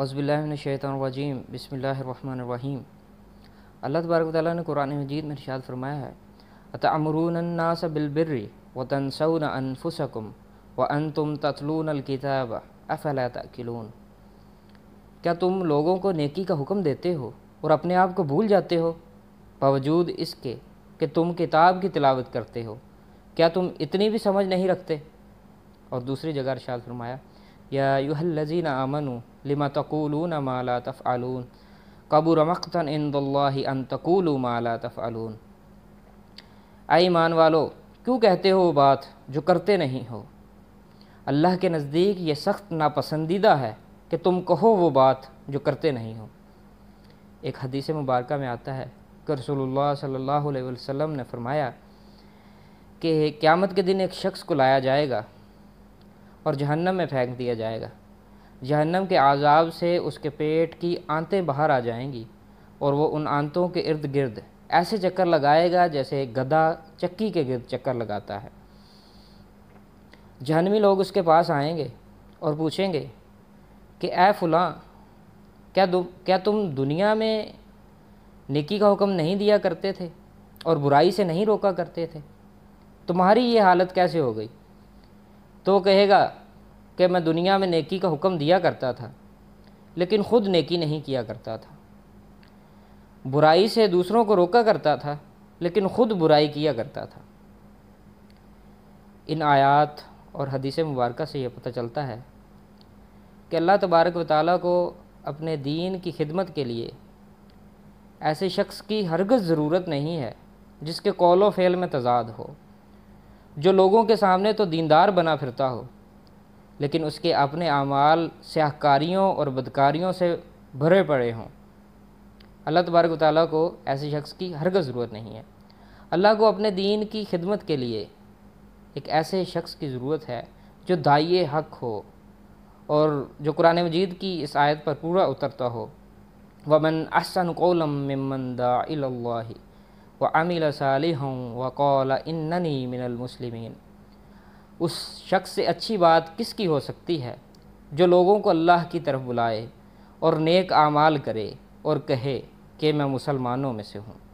अज़बिल्लाशैतरजीम बसमीम अल्लाह तबारक ताली ने कुरान मजीद में निशाद फरमाया है अतमरूनन्नास बिलबर्री व तनसन अनफुसकुम व अन तुम ततलून अलकिताब अफला क्या तुम लोगों को नेकी का हुक्म देते हो और अपने आप को भूल जाते हो बावजूद इसके कि तुम किताब की तिलावत करते हो क्या तुम इतनी भी समझ नहीं रखते और दूसरी जगह अरशाद फरमाया या लजीना आमनू लिमा तकूलून माला तफ़ालून कबूर मकतन इन तकूलू माला तफ़ालून आई ईमान वालो क्यों कहते हो बात जो करते नहीं हो अल्लाह के नज़दीक ये सख्त नापसंदीदा है कि तुम कहो वो बात जो करते नहीं हो एक हदीस मुबारक में आता है कि रसोल्ला सल्ला वसम ने फरमाया कि क़्यामत के दिन एक शख्स को लाया जाएगा और जहन्नम में फेंक दिया जाएगा जहन्नम के आज़ाब से उसके पेट की आंतें बाहर आ जाएंगी और वो उन आंतों के इर्द गिर्द ऐसे चक्कर लगाएगा जैसे गधा चक्की के गिर्द चक्कर लगाता है जहनवी लोग उसके पास आएंगे और पूछेंगे कि ए फुला क्या दु, क्या तुम दुनिया में निकी का हुक्म नहीं दिया करते थे और बुराई से नहीं रोका करते थे तुम्हारी ये हालत कैसे हो गई तो कहेगा कि मैं दुनिया में नेकी का हुक्म दिया करता था लेकिन ख़ुद नेकी नहीं किया करता था बुराई से दूसरों को रोका करता था लेकिन ख़ुद बुराई किया करता था इन आयात और हदीस मुबारक से यह पता चलता है कि अल्लाह तबारक व ताली को अपने दीन की खिदमत के लिए ऐसे शख्स की हरगज़ ज़रूरत नहीं है जिसके कौल व फेल में तजाद हो जो लोगों के सामने तो दीनदार बना फिरता हो लेकिन उसके अपने अमाल स्याहकारियों और बदकारियों से भरे पड़े हों अल्लाह तबारक ताली को ऐसे शख्स की हरगज़ ज़रूरत नहीं है अल्लाह को अपने दीन की खिदमत के लिए एक ऐसे शख्स की ज़रूरत है जो दाइए हक हो और जो कुरान मजीद की इस आयत पर पूरा उतरता हो वमन अहसन कौलम दा दाही व अमिल साल हूँ वक़ौल इन्नी मिनल मुसलिमीन उस शख्स से अच्छी बात किसकी हो सकती है जो लोगों को अल्लाह की तरफ बुलाए और नेक आमाल करे और कहे कि मैं मुसलमानों में से हूँ